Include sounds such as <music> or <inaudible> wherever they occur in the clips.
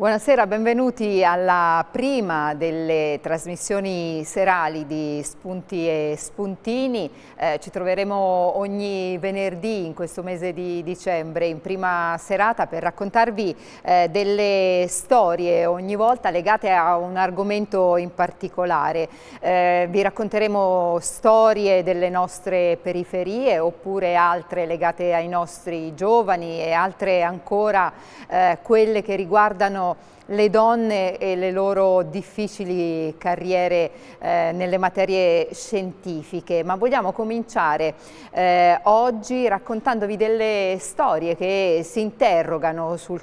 Buonasera, benvenuti alla prima delle trasmissioni serali di Spunti e Spuntini. Eh, ci troveremo ogni venerdì in questo mese di dicembre in prima serata per raccontarvi eh, delle storie ogni volta legate a un argomento in particolare. Eh, vi racconteremo storie delle nostre periferie oppure altre legate ai nostri giovani e altre ancora eh, quelle che riguardano le donne e le loro difficili carriere eh, nelle materie scientifiche, ma vogliamo cominciare eh, oggi raccontandovi delle storie che si interrogano sul,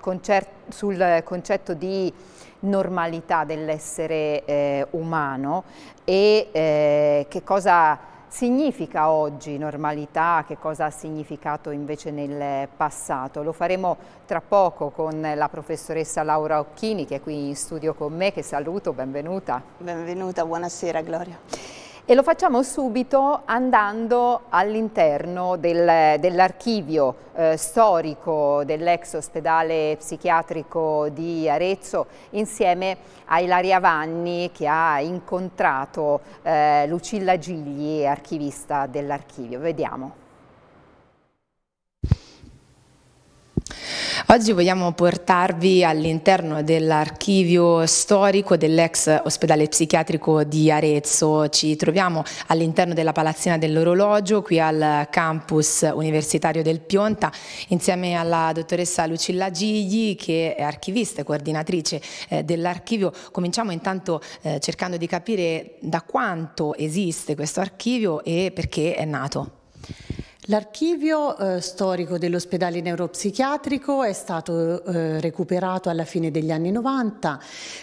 sul concetto di normalità dell'essere eh, umano e eh, che cosa significa oggi normalità, che cosa ha significato invece nel passato. Lo faremo tra poco con la professoressa Laura Occhini che è qui in studio con me, che saluto, benvenuta. Benvenuta, buonasera Gloria e lo facciamo subito andando all'interno del, dell'archivio eh, storico dell'ex ospedale psichiatrico di Arezzo insieme a Ilaria Vanni che ha incontrato eh, Lucilla Gigli, archivista dell'archivio. Vediamo. Oggi vogliamo portarvi all'interno dell'archivio storico dell'ex ospedale psichiatrico di Arezzo. Ci troviamo all'interno della Palazzina dell'Orologio, qui al campus universitario del Pionta, insieme alla dottoressa Lucilla Gigli, che è archivista e coordinatrice eh, dell'archivio. Cominciamo intanto eh, cercando di capire da quanto esiste questo archivio e perché è nato. L'archivio eh, storico dell'ospedale neuropsichiatrico è stato eh, recuperato alla fine degli anni 90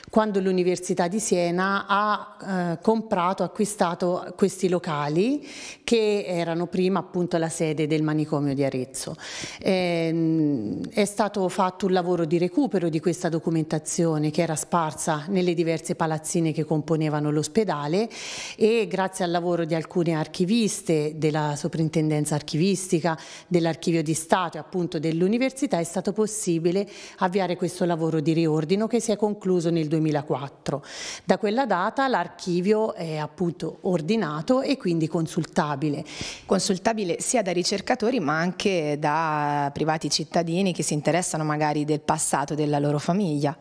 quando l'Università di Siena ha eh, comprato, acquistato questi locali che erano prima appunto la sede del manicomio di Arezzo. Ehm, è stato fatto un lavoro di recupero di questa documentazione che era sparsa nelle diverse palazzine che componevano l'ospedale e grazie al lavoro di alcune archiviste della soprintendenza archiviaria dell'archivistica, dell'archivio di Stato e appunto dell'università è stato possibile avviare questo lavoro di riordino che si è concluso nel 2004. Da quella data l'archivio è appunto ordinato e quindi consultabile. Consultabile sia da ricercatori ma anche da privati cittadini che si interessano magari del passato della loro famiglia.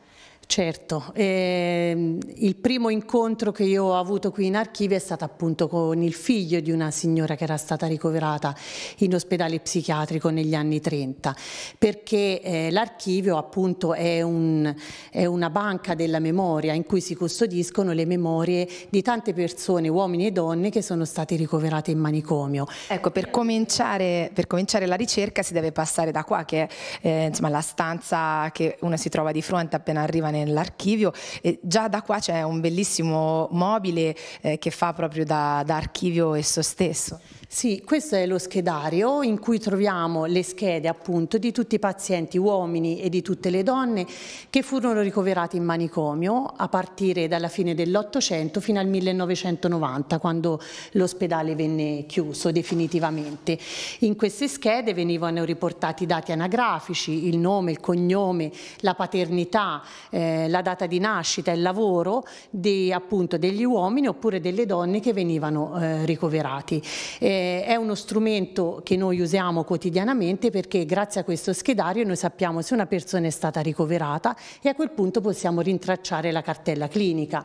Certo, eh, il primo incontro che io ho avuto qui in archivio è stato appunto con il figlio di una signora che era stata ricoverata in ospedale psichiatrico negli anni 30, perché eh, l'archivio appunto è, un, è, una banca della memoria in cui si custodiscono le memorie di tante persone, uomini e donne, che sono state ricoverate in manicomio. Ecco, per cominciare, per cominciare la ricerca si deve passare da qua, che è eh, insomma, la stanza che uno si trova di fronte appena arriva nell'archivio e già da qua c'è un bellissimo mobile eh, che fa proprio da, da archivio esso stesso. Sì, questo è lo schedario in cui troviamo le schede appunto di tutti i pazienti uomini e di tutte le donne che furono ricoverati in manicomio a partire dalla fine dell'Ottocento fino al 1990 quando l'ospedale venne chiuso definitivamente. In queste schede venivano riportati dati anagrafici, il nome, il cognome, la paternità, eh, eh, la data di nascita e il lavoro di, appunto, degli uomini oppure delle donne che venivano eh, ricoverati. Eh, è uno strumento che noi usiamo quotidianamente perché grazie a questo schedario noi sappiamo se una persona è stata ricoverata e a quel punto possiamo rintracciare la cartella clinica.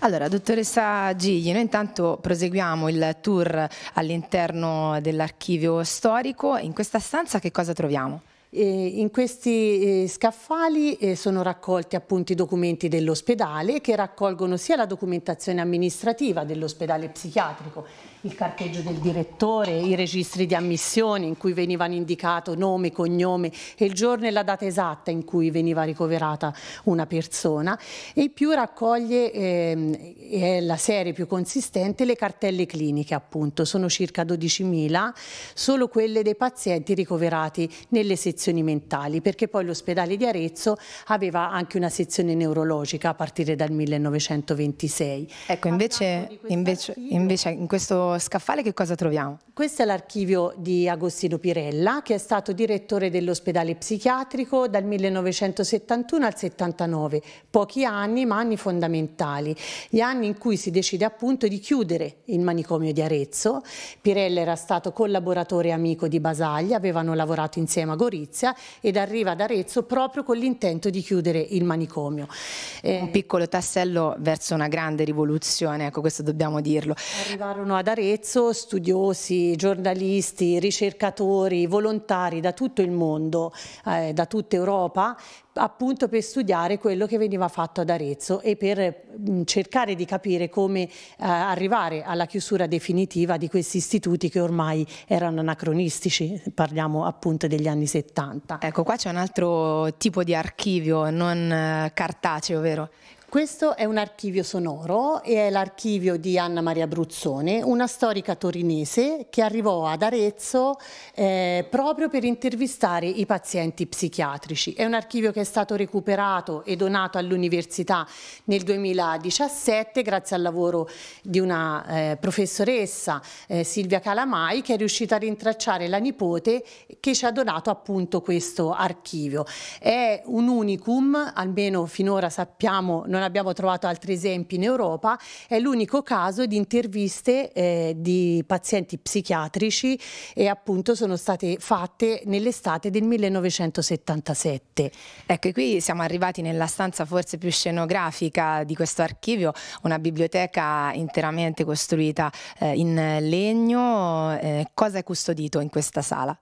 Allora, dottoressa Gigli, noi intanto proseguiamo il tour all'interno dell'archivio storico. In questa stanza che cosa troviamo? in questi eh, scaffali eh, sono raccolti appunto i documenti dell'ospedale che raccolgono sia la documentazione amministrativa dell'ospedale psichiatrico, il carteggio del direttore, i registri di ammissione in cui venivano indicato nome, cognome e il giorno e la data esatta in cui veniva ricoverata una persona e più raccoglie, eh, è la serie più consistente, le cartelle cliniche appunto, sono circa 12.000, solo quelle dei pazienti ricoverati nelle sezioni condizioni mentali, perché poi l'ospedale di Arezzo aveva anche una sezione neurologica a partire dal 1926. Ecco, invece, invece, invece in questo scaffale che cosa troviamo? Questo è l'archivio di Agostino Pirella, che è stato direttore dell'ospedale psichiatrico dal 1971 al 79, pochi anni ma anni fondamentali, gli anni in cui si decide appunto di chiudere il manicomio di Arezzo. Pirella era stato collaboratore e amico di Basaglia, avevano lavorato insieme a Gorizia Gorizia ed arriva ad Arezzo proprio con l'intento di chiudere il manicomio. Eh, un piccolo tassello verso una grande rivoluzione, ecco questo dobbiamo dirlo. Arrivarono ad Arezzo studiosi, giornalisti, ricercatori, volontari da tutto il mondo, eh, da tutta Europa appunto per studiare quello che veniva fatto ad Arezzo e per mm, cercare di capire come eh, arrivare alla chiusura definitiva di questi istituti che ormai erano anacronistici, parliamo appunto degli anni 70. Ecco, qua c'è un altro tipo di archivio non eh, cartaceo, vero? Questo è un archivio sonoro e è l'archivio di Anna Maria Bruzzone, una storica torinese che arrivò ad Arezzo eh, proprio per intervistare i pazienti psichiatrici. È un archivio che è stato recuperato e donato all'università nel 2017 grazie al lavoro di una eh, professoressa eh, Silvia Calamai che è riuscita a rintracciare la nipote che ci ha donato appunto questo archivio. È un unicum, almeno finora sappiamo noi non abbiamo trovato altri esempi in Europa, è l'unico caso di interviste eh, di pazienti psichiatrici e appunto sono state fatte nell'estate del 1977. Ecco, qui siamo arrivati nella stanza forse più scenografica di questo archivio, una biblioteca interamente costruita eh, in legno. Eh, cosa è custodito in questa sala?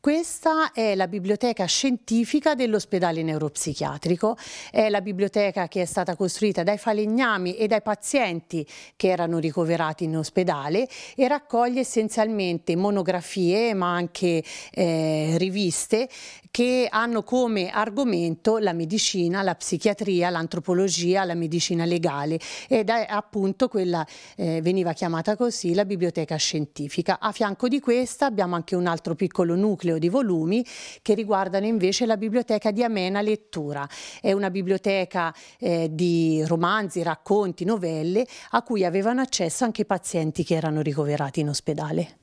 Questa è la biblioteca scientifica dell'ospedale neuropsichiatrico, è la biblioteca che è stata costruita dai falegnami e dai pazienti che erano ricoverati in ospedale e raccoglie essenzialmente monografie ma anche eh, riviste che hanno come argomento la medicina, la psichiatria, l'antropologia, la medicina legale ed è appunto quella, eh, veniva chiamata così, la biblioteca scientifica. A fianco di questa abbiamo anche un altro piccolo nucleo nucleo di volumi che riguardano invece la biblioteca di Amena Lettura. È una biblioteca eh, di romanzi, racconti, novelle a cui avevano accesso anche i pazienti che erano ricoverati in ospedale.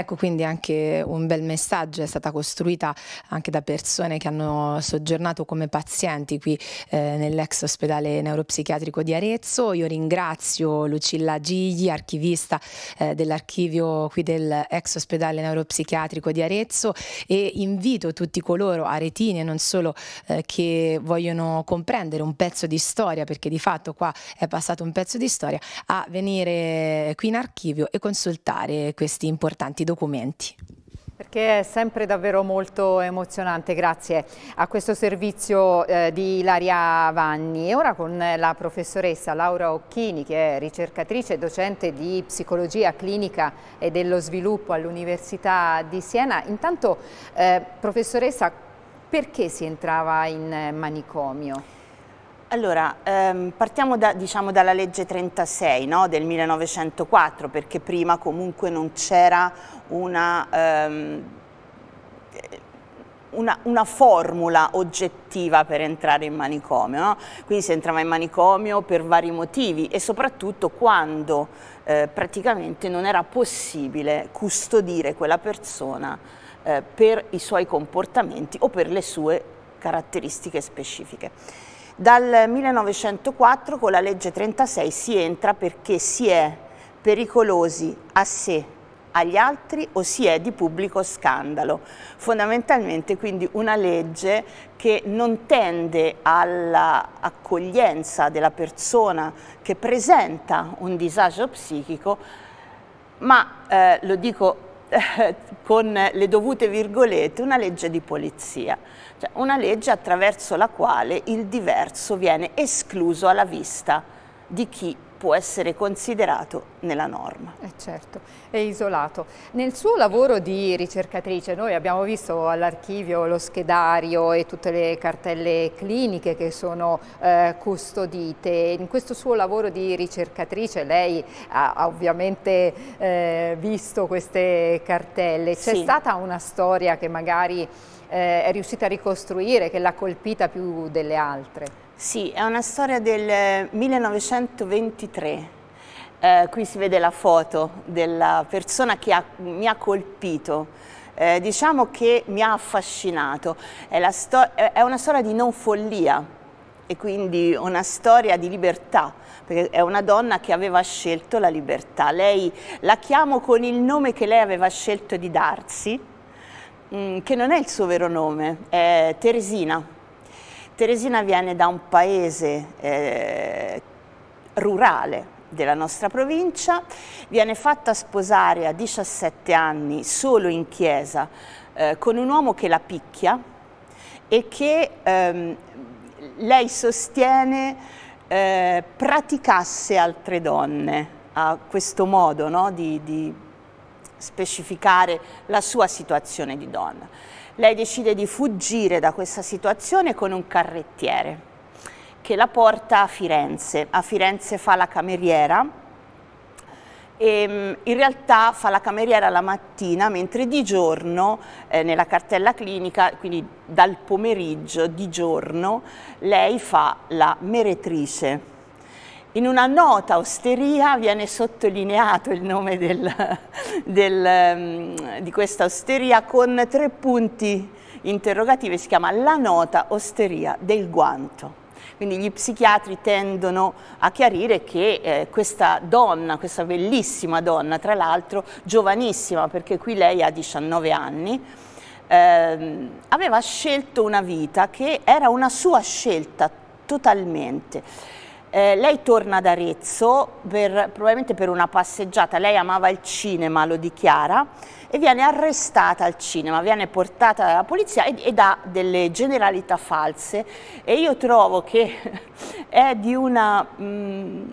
Ecco quindi anche un bel messaggio, è stata costruita anche da persone che hanno soggiornato come pazienti qui eh, nell'ex ospedale neuropsichiatrico di Arezzo. Io ringrazio Lucilla Gigli, archivista eh, dell'archivio qui dell'ex ospedale neuropsichiatrico di Arezzo e invito tutti coloro aretini e non solo eh, che vogliono comprendere un pezzo di storia, perché di fatto qua è passato un pezzo di storia, a venire qui in archivio e consultare questi importanti documenti. Perché è sempre davvero molto emozionante, grazie a questo servizio eh, di Ilaria Vanni. E ora con la professoressa Laura Occhini, che è ricercatrice e docente di psicologia clinica e dello sviluppo all'Università di Siena. Intanto, eh, professoressa, perché si entrava in manicomio? Allora, ehm, partiamo da, diciamo, dalla legge 36 no, del 1904, perché prima comunque non c'era una, ehm, una, una, formula oggettiva per entrare in manicomio. No? Quindi si entrava in manicomio per vari motivi e soprattutto quando eh, praticamente non era possibile custodire quella persona eh, per i suoi comportamenti o per le sue caratteristiche specifiche. Dal 1904 con la legge 36 si entra perché si è pericolosi a sé, agli altri o si è di pubblico scandalo. Fondamentalmente quindi una legge che non tende all'accoglienza della persona che presenta un disagio psichico, ma eh, lo dico <laughs> con le dovute virgolette, una legge di polizia, cioè una legge attraverso la quale il diverso viene escluso alla vista di chi può essere considerato nella norma. Eh certo, è isolato. Nel suo lavoro di ricercatrice, noi abbiamo visto all'archivio lo schedario e tutte le cartelle cliniche che sono eh, custodite. In questo suo lavoro di ricercatrice lei ha ovviamente eh, visto queste cartelle. C'è sì. stata una storia che magari eh, è riuscita a ricostruire, che l'ha colpita più delle altre? Sì, è una storia del 1923. Eh, eh, qui si vede la foto della persona che ha, mi ha colpito. Eh, diciamo che mi ha affascinato. È, è una storia di non follia e quindi una storia di libertà, perché è una donna che aveva scelto la libertà. Lei la chiamo con il nome che lei aveva scelto di darsi, mh, mm, che non è il suo vero nome, è Teresina Teresina viene da un paese eh, rurale della nostra provincia, viene fatta sposare a 17 anni solo in chiesa eh, con un uomo che la picchia e che ehm, lei sostiene eh, praticasse altre donne a questo modo no? di, di specificare la sua situazione di donna. Lei decide di fuggire da questa situazione con un carrettiere che la porta a Firenze. A Firenze fa la cameriera e ehm, in realtà fa la cameriera la mattina mentre di giorno eh, nella cartella clinica, quindi dal pomeriggio di giorno, lei fa la meretrice in una nota osteria viene sottolineato il nome del, del, ehm, di questa osteria con tre punti interrogativi, si chiama la nota osteria del guanto. Quindi gli psichiatri tendono a chiarire che eh, questa donna, questa bellissima donna, tra l'altro giovanissima, perché qui lei ha 19 anni, ehm, aveva scelto una vita che era una sua scelta totalmente. Eh, lei torna ad Arezzo per, probabilmente per una passeggiata, lei amava il cinema, lo dichiara, e viene arrestata al cinema, viene portata dalla polizia e, e dà delle generalità false e io trovo che <laughs> è di una... Mh, mm,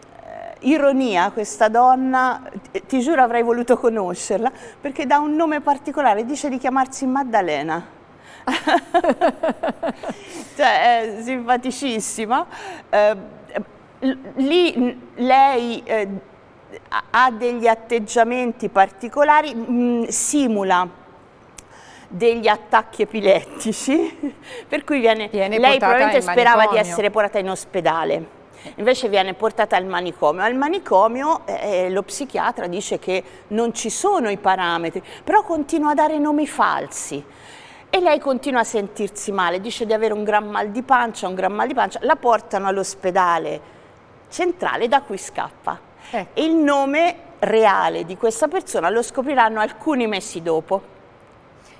eh, ironia questa donna, ti giuro avrei voluto conoscerla, perché dà un nome particolare, dice di chiamarsi Maddalena. <laughs> cioè, simpaticissima. Eh, lì lei eh, ha degli atteggiamenti particolari, mh, mm, simula degli attacchi epilettici, <laughs> per cui viene, viene lei probabilmente sperava manicomio. di essere portata in ospedale. Invece viene portata al manicomio. Al manicomio eh, eh, lo psichiatra dice che non ci sono i parametri, però continua a dare nomi falsi e lei continua a sentirsi male, dice di avere un gran mal di pancia, un gran mal di pancia, la portano all'ospedale centrale da cui scappa. Eh. Il nome reale di questa persona lo scopriranno alcuni mesi dopo.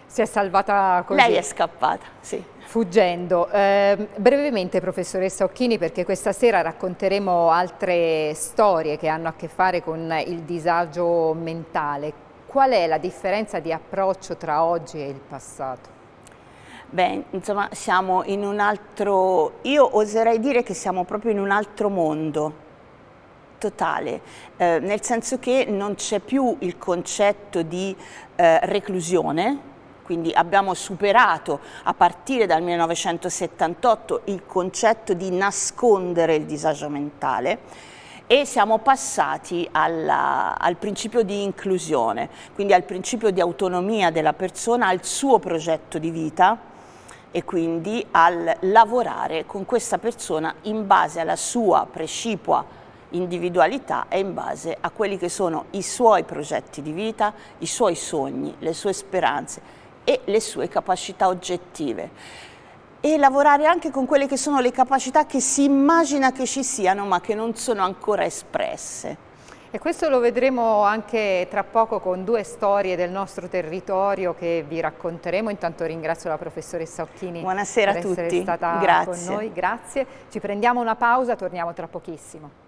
Si è salvata così? Lei è scappata, sì. Fuggendo. Eh, brevemente, professoressa Occhini, perché questa sera racconteremo altre storie che hanno a che fare con il disagio mentale. Qual è la differenza di approccio tra oggi e il passato? Beh, insomma, siamo in un altro, io oserei dire che siamo proprio in un altro mondo totale, eh, nel senso che non c'è più il concetto di eh, reclusione, quindi abbiamo superato a partire dal 1978 il concetto di nascondere il disagio mentale e siamo passati alla, al principio di inclusione, quindi al principio di autonomia della persona, al suo progetto di vita e quindi al lavorare con questa persona in base alla sua precipua individualità e in base a quelli che sono i suoi progetti di vita, i suoi sogni, le sue speranze e le sue capacità oggettive e lavorare anche con quelle che sono le capacità che si immagina che ci siano ma che non sono ancora espresse. E questo lo vedremo anche tra poco con due storie del nostro territorio che vi racconteremo. Intanto ringrazio la professoressa Occhini Buonasera per a tutti. essere stata Grazie. con noi. Grazie. Ci prendiamo una pausa, torniamo tra pochissimo.